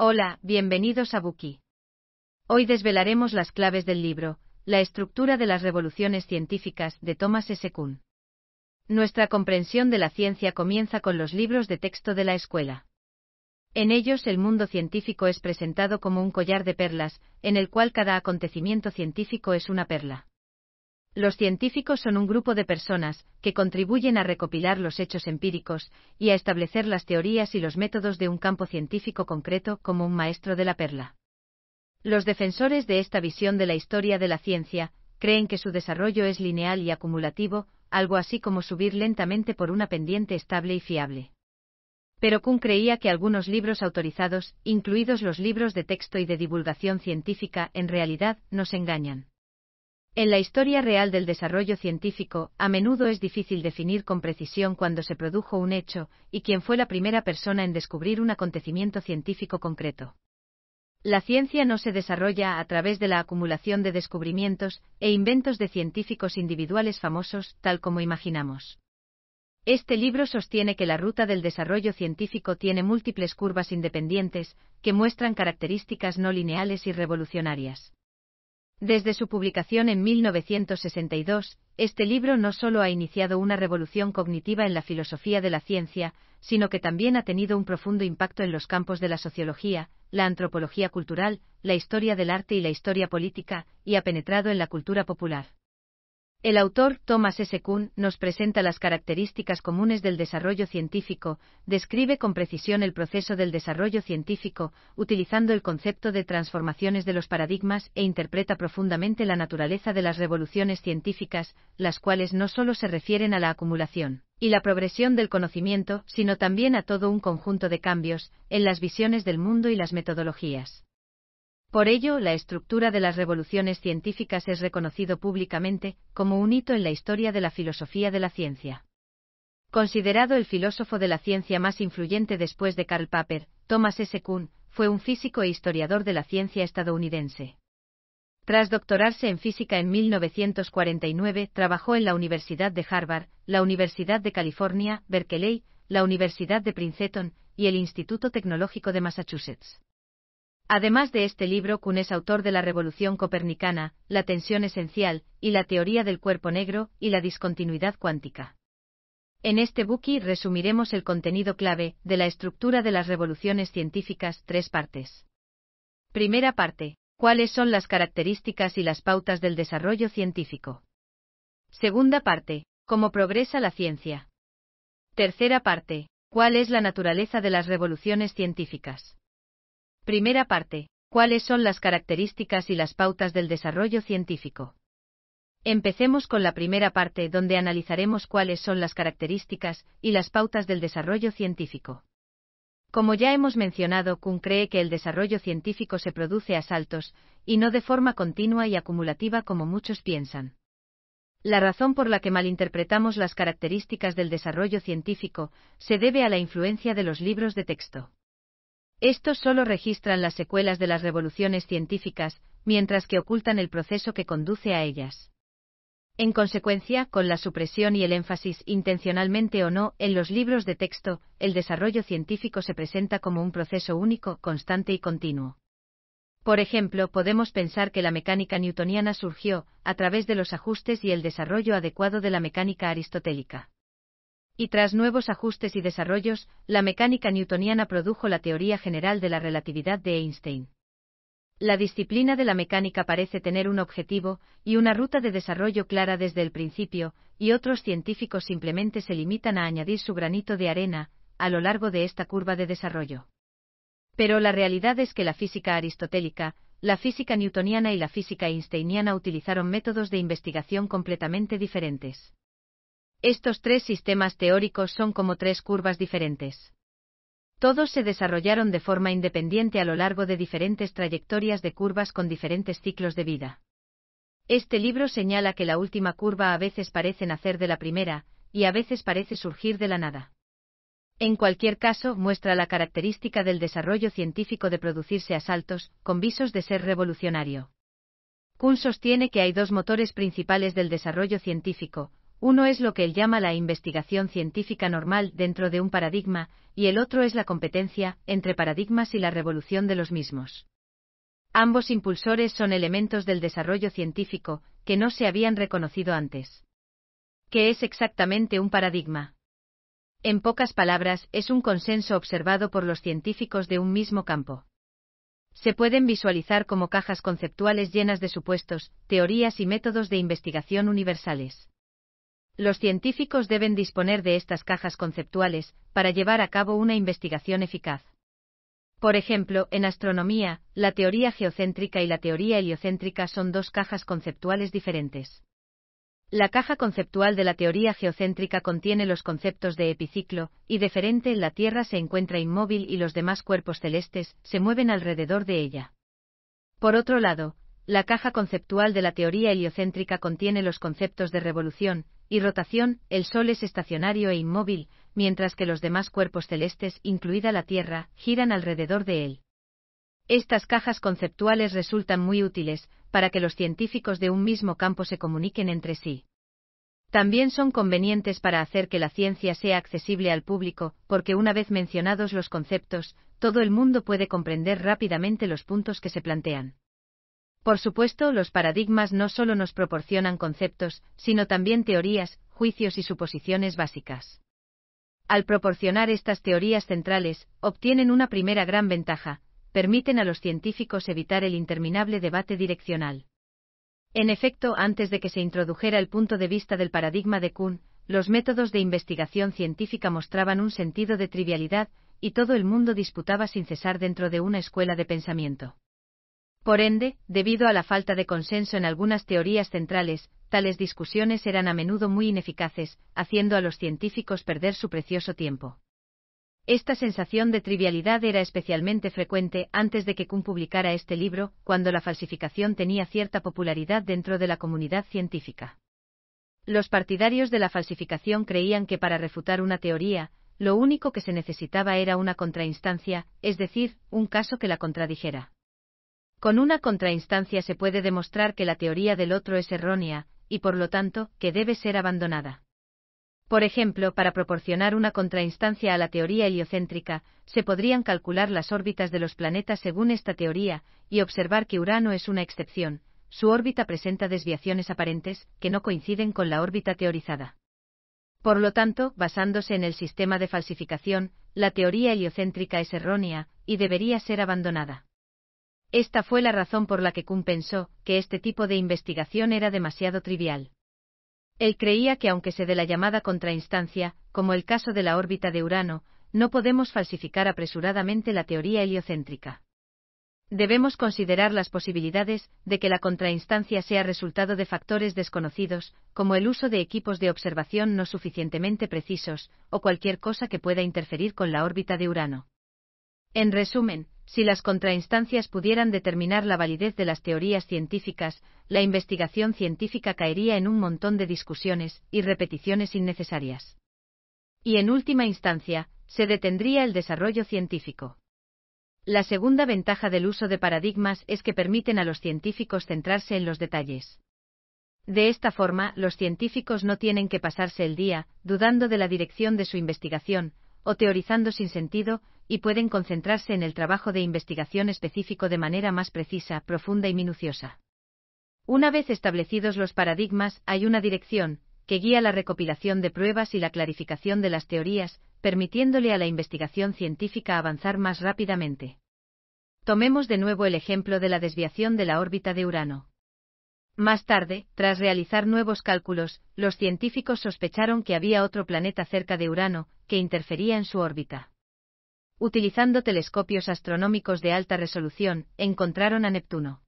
Hola, bienvenidos a Buki. Hoy desvelaremos las claves del libro, La estructura de las revoluciones científicas, de Thomas S. Kuhn. Nuestra comprensión de la ciencia comienza con los libros de texto de la escuela. En ellos el mundo científico es presentado como un collar de perlas, en el cual cada acontecimiento científico es una perla. Los científicos son un grupo de personas que contribuyen a recopilar los hechos empíricos y a establecer las teorías y los métodos de un campo científico concreto como un maestro de la perla. Los defensores de esta visión de la historia de la ciencia creen que su desarrollo es lineal y acumulativo, algo así como subir lentamente por una pendiente estable y fiable. Pero Kuhn creía que algunos libros autorizados, incluidos los libros de texto y de divulgación científica, en realidad nos engañan. En la historia real del desarrollo científico, a menudo es difícil definir con precisión cuándo se produjo un hecho y quién fue la primera persona en descubrir un acontecimiento científico concreto. La ciencia no se desarrolla a través de la acumulación de descubrimientos e inventos de científicos individuales famosos, tal como imaginamos. Este libro sostiene que la ruta del desarrollo científico tiene múltiples curvas independientes, que muestran características no lineales y revolucionarias. Desde su publicación en 1962, este libro no solo ha iniciado una revolución cognitiva en la filosofía de la ciencia, sino que también ha tenido un profundo impacto en los campos de la sociología, la antropología cultural, la historia del arte y la historia política, y ha penetrado en la cultura popular. El autor, Thomas S. Kuhn, nos presenta las características comunes del desarrollo científico, describe con precisión el proceso del desarrollo científico, utilizando el concepto de transformaciones de los paradigmas e interpreta profundamente la naturaleza de las revoluciones científicas, las cuales no solo se refieren a la acumulación y la progresión del conocimiento, sino también a todo un conjunto de cambios en las visiones del mundo y las metodologías. Por ello, la estructura de las revoluciones científicas es reconocido públicamente como un hito en la historia de la filosofía de la ciencia. Considerado el filósofo de la ciencia más influyente después de Karl Popper, Thomas S. Kuhn fue un físico e historiador de la ciencia estadounidense. Tras doctorarse en física en 1949, trabajó en la Universidad de Harvard, la Universidad de California, Berkeley, la Universidad de Princeton y el Instituto Tecnológico de Massachusetts. Además de este libro, Kuhn es autor de La Revolución Copernicana, La Tensión Esencial, y La Teoría del Cuerpo Negro, y la Discontinuidad Cuántica. En este bookie resumiremos el contenido clave de la estructura de las revoluciones científicas, tres partes. Primera parte. ¿Cuáles son las características y las pautas del desarrollo científico? Segunda parte. ¿Cómo progresa la ciencia? Tercera parte. ¿Cuál es la naturaleza de las revoluciones científicas? Primera parte. ¿Cuáles son las características y las pautas del desarrollo científico? Empecemos con la primera parte donde analizaremos cuáles son las características y las pautas del desarrollo científico. Como ya hemos mencionado, Kuhn cree que el desarrollo científico se produce a saltos, y no de forma continua y acumulativa como muchos piensan. La razón por la que malinterpretamos las características del desarrollo científico se debe a la influencia de los libros de texto. Estos solo registran las secuelas de las revoluciones científicas, mientras que ocultan el proceso que conduce a ellas. En consecuencia, con la supresión y el énfasis, intencionalmente o no, en los libros de texto, el desarrollo científico se presenta como un proceso único, constante y continuo. Por ejemplo, podemos pensar que la mecánica newtoniana surgió, a través de los ajustes y el desarrollo adecuado de la mecánica aristotélica y tras nuevos ajustes y desarrollos, la mecánica newtoniana produjo la teoría general de la relatividad de Einstein. La disciplina de la mecánica parece tener un objetivo y una ruta de desarrollo clara desde el principio, y otros científicos simplemente se limitan a añadir su granito de arena a lo largo de esta curva de desarrollo. Pero la realidad es que la física aristotélica, la física newtoniana y la física einsteiniana utilizaron métodos de investigación completamente diferentes. Estos tres sistemas teóricos son como tres curvas diferentes. Todos se desarrollaron de forma independiente a lo largo de diferentes trayectorias de curvas con diferentes ciclos de vida. Este libro señala que la última curva a veces parece nacer de la primera, y a veces parece surgir de la nada. En cualquier caso, muestra la característica del desarrollo científico de producirse asaltos, con visos de ser revolucionario. Kuhn sostiene que hay dos motores principales del desarrollo científico, uno es lo que él llama la investigación científica normal dentro de un paradigma, y el otro es la competencia entre paradigmas y la revolución de los mismos. Ambos impulsores son elementos del desarrollo científico que no se habían reconocido antes. ¿Qué es exactamente un paradigma? En pocas palabras, es un consenso observado por los científicos de un mismo campo. Se pueden visualizar como cajas conceptuales llenas de supuestos, teorías y métodos de investigación universales. Los científicos deben disponer de estas cajas conceptuales para llevar a cabo una investigación eficaz. Por ejemplo, en astronomía, la teoría geocéntrica y la teoría heliocéntrica son dos cajas conceptuales diferentes. La caja conceptual de la teoría geocéntrica contiene los conceptos de epiciclo, y deferente en la Tierra se encuentra inmóvil y los demás cuerpos celestes se mueven alrededor de ella. Por otro lado, la caja conceptual de la teoría heliocéntrica contiene los conceptos de revolución, y rotación, el Sol es estacionario e inmóvil, mientras que los demás cuerpos celestes, incluida la Tierra, giran alrededor de él. Estas cajas conceptuales resultan muy útiles para que los científicos de un mismo campo se comuniquen entre sí. También son convenientes para hacer que la ciencia sea accesible al público, porque una vez mencionados los conceptos, todo el mundo puede comprender rápidamente los puntos que se plantean. Por supuesto, los paradigmas no solo nos proporcionan conceptos, sino también teorías, juicios y suposiciones básicas. Al proporcionar estas teorías centrales, obtienen una primera gran ventaja, permiten a los científicos evitar el interminable debate direccional. En efecto, antes de que se introdujera el punto de vista del paradigma de Kuhn, los métodos de investigación científica mostraban un sentido de trivialidad, y todo el mundo disputaba sin cesar dentro de una escuela de pensamiento. Por ende, debido a la falta de consenso en algunas teorías centrales, tales discusiones eran a menudo muy ineficaces, haciendo a los científicos perder su precioso tiempo. Esta sensación de trivialidad era especialmente frecuente antes de que Kuhn publicara este libro, cuando la falsificación tenía cierta popularidad dentro de la comunidad científica. Los partidarios de la falsificación creían que para refutar una teoría, lo único que se necesitaba era una contrainstancia, es decir, un caso que la contradijera. Con una contrainstancia se puede demostrar que la teoría del otro es errónea, y por lo tanto, que debe ser abandonada. Por ejemplo, para proporcionar una contrainstancia a la teoría heliocéntrica, se podrían calcular las órbitas de los planetas según esta teoría, y observar que Urano es una excepción, su órbita presenta desviaciones aparentes, que no coinciden con la órbita teorizada. Por lo tanto, basándose en el sistema de falsificación, la teoría heliocéntrica es errónea, y debería ser abandonada. Esta fue la razón por la que Kuhn pensó que este tipo de investigación era demasiado trivial. Él creía que aunque se dé la llamada contrainstancia, como el caso de la órbita de Urano, no podemos falsificar apresuradamente la teoría heliocéntrica. Debemos considerar las posibilidades de que la contrainstancia sea resultado de factores desconocidos, como el uso de equipos de observación no suficientemente precisos, o cualquier cosa que pueda interferir con la órbita de Urano. En resumen, si las contrainstancias pudieran determinar la validez de las teorías científicas, la investigación científica caería en un montón de discusiones y repeticiones innecesarias. Y en última instancia, se detendría el desarrollo científico. La segunda ventaja del uso de paradigmas es que permiten a los científicos centrarse en los detalles. De esta forma, los científicos no tienen que pasarse el día, dudando de la dirección de su investigación, o teorizando sin sentido, y pueden concentrarse en el trabajo de investigación específico de manera más precisa, profunda y minuciosa. Una vez establecidos los paradigmas, hay una dirección, que guía la recopilación de pruebas y la clarificación de las teorías, permitiéndole a la investigación científica avanzar más rápidamente. Tomemos de nuevo el ejemplo de la desviación de la órbita de Urano. Más tarde, tras realizar nuevos cálculos, los científicos sospecharon que había otro planeta cerca de Urano, que interfería en su órbita. Utilizando telescopios astronómicos de alta resolución, encontraron a Neptuno.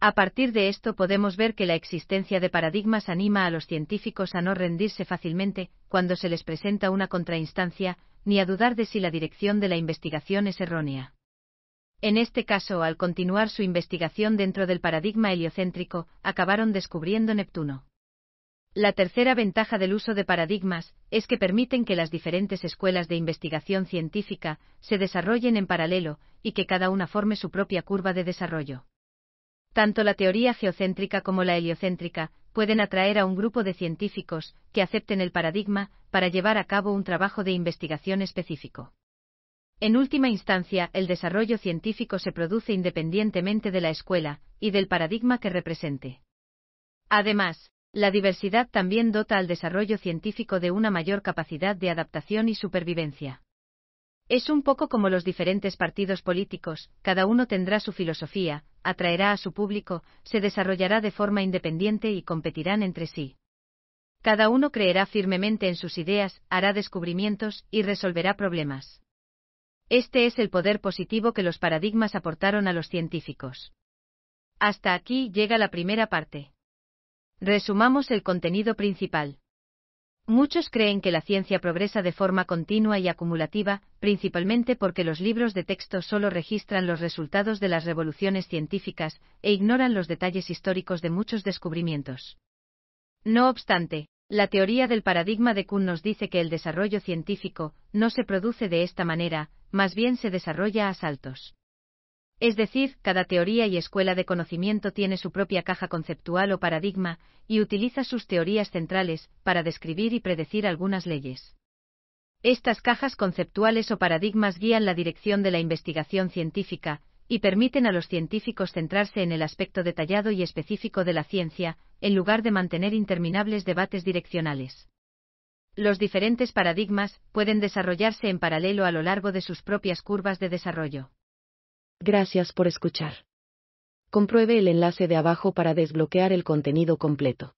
A partir de esto podemos ver que la existencia de paradigmas anima a los científicos a no rendirse fácilmente cuando se les presenta una contrainstancia, ni a dudar de si la dirección de la investigación es errónea. En este caso, al continuar su investigación dentro del paradigma heliocéntrico, acabaron descubriendo Neptuno. La tercera ventaja del uso de paradigmas es que permiten que las diferentes escuelas de investigación científica se desarrollen en paralelo y que cada una forme su propia curva de desarrollo. Tanto la teoría geocéntrica como la heliocéntrica pueden atraer a un grupo de científicos que acepten el paradigma para llevar a cabo un trabajo de investigación específico. En última instancia, el desarrollo científico se produce independientemente de la escuela y del paradigma que represente. Además, la diversidad también dota al desarrollo científico de una mayor capacidad de adaptación y supervivencia. Es un poco como los diferentes partidos políticos, cada uno tendrá su filosofía, atraerá a su público, se desarrollará de forma independiente y competirán entre sí. Cada uno creerá firmemente en sus ideas, hará descubrimientos y resolverá problemas. Este es el poder positivo que los paradigmas aportaron a los científicos. Hasta aquí llega la primera parte. Resumamos el contenido principal. Muchos creen que la ciencia progresa de forma continua y acumulativa, principalmente porque los libros de texto solo registran los resultados de las revoluciones científicas e ignoran los detalles históricos de muchos descubrimientos. No obstante, la teoría del paradigma de Kuhn nos dice que el desarrollo científico no se produce de esta manera, más bien se desarrolla a saltos. Es decir, cada teoría y escuela de conocimiento tiene su propia caja conceptual o paradigma, y utiliza sus teorías centrales para describir y predecir algunas leyes. Estas cajas conceptuales o paradigmas guían la dirección de la investigación científica, y permiten a los científicos centrarse en el aspecto detallado y específico de la ciencia, en lugar de mantener interminables debates direccionales. Los diferentes paradigmas pueden desarrollarse en paralelo a lo largo de sus propias curvas de desarrollo. Gracias por escuchar. Compruebe el enlace de abajo para desbloquear el contenido completo.